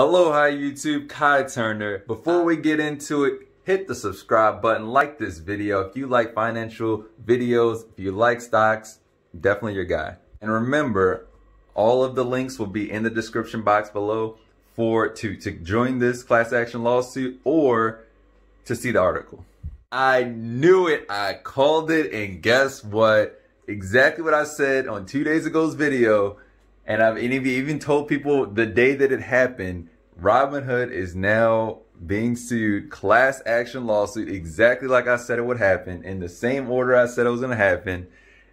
Aloha YouTube, Kai Turner. Before we get into it, hit the subscribe button, like this video. If you like financial videos, if you like stocks, definitely your guy. And remember, all of the links will be in the description box below for to, to join this class action lawsuit or to see the article. I knew it, I called it, and guess what? Exactly what I said on two days ago's video and I've even told people the day that it happened, Robinhood is now being sued, class action lawsuit, exactly like I said it would happen, in the same order I said it was going to happen.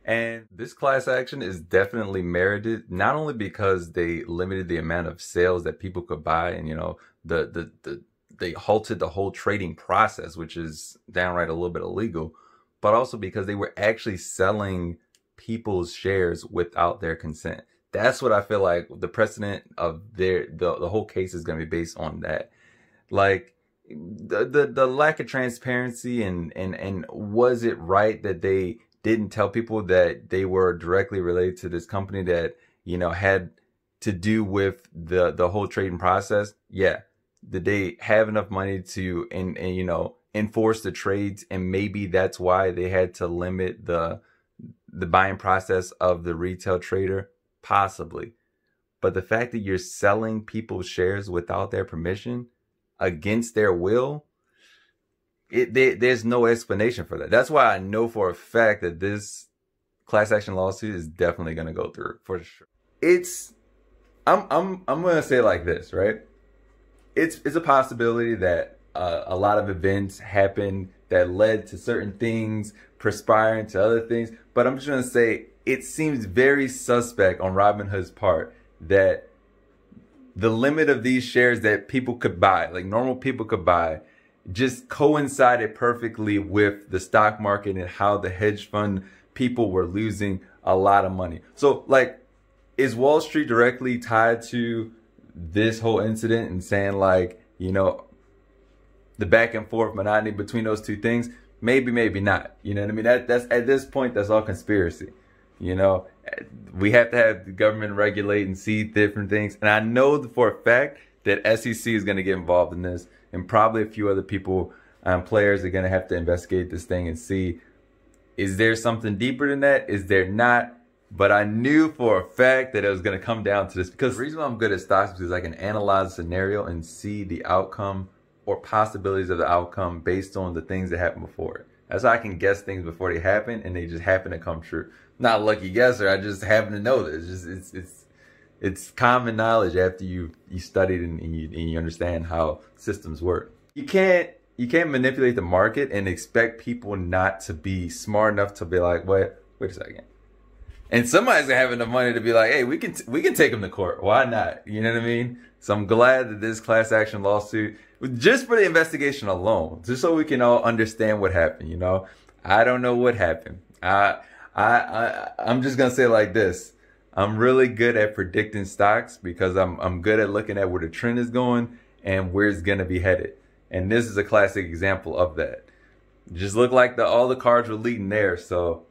And this class action is definitely merited, not only because they limited the amount of sales that people could buy, and you know, the the, the they halted the whole trading process, which is downright a little bit illegal, but also because they were actually selling people's shares without their consent. That's what I feel like the precedent of their the, the whole case is going to be based on that. Like the, the the lack of transparency and and and was it right that they didn't tell people that they were directly related to this company that you know had to do with the the whole trading process? Yeah. Did they have enough money to and and you know enforce the trades and maybe that's why they had to limit the the buying process of the retail trader Possibly. But the fact that you're selling people's shares without their permission, against their will, it they, there's no explanation for that. That's why I know for a fact that this class action lawsuit is definitely going to go through for sure. It's I'm I'm I'm going to say like this, right? It's it's a possibility that uh, a lot of events happened that led to certain things Perspiring to other things. But I'm just going to say it seems very suspect on Robin Hood's part that the limit of these shares that people could buy, like normal people could buy, just coincided perfectly with the stock market and how the hedge fund people were losing a lot of money. So, like, is Wall Street directly tied to this whole incident and saying, like, you know, the back and forth monotony between those two things? maybe, maybe not. You know what I mean? That that's at this point, that's all conspiracy. You know, we have to have the government regulate and see different things. And I know for a fact that SEC is going to get involved in this, and probably a few other people, um, players are going to have to investigate this thing and see is there something deeper than that? Is there not? But I knew for a fact that it was going to come down to this because the reason why I'm good at stocks is because I can analyze scenario and see the outcome or possibilities of the outcome based on the things that happened before it. That's how I can guess things before they happen, and they just happen to come true. not a lucky guesser. I just happen to know this. It's just it's it's it's common knowledge after you you studied and, and, you and you understand how systems work. You can't you can't manipulate the market and expect people not to be smart enough to be like, wait, wait a second. And somebody's gonna have enough money to be like, hey, we can we can take them to court. Why not? You know what I mean? So I'm glad that this class action lawsuit just for the investigation alone, just so we can all understand what happened. You know, I don't know what happened. I, I, I I'm just gonna say like this. I'm really good at predicting stocks because I'm I'm good at looking at where the trend is going and where it's gonna be headed. And this is a classic example of that. It just look like the all the cards were leading there. So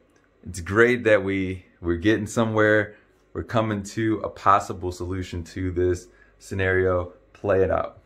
it's great that we we're getting somewhere. We're coming to a possible solution to this scenario. Play it out.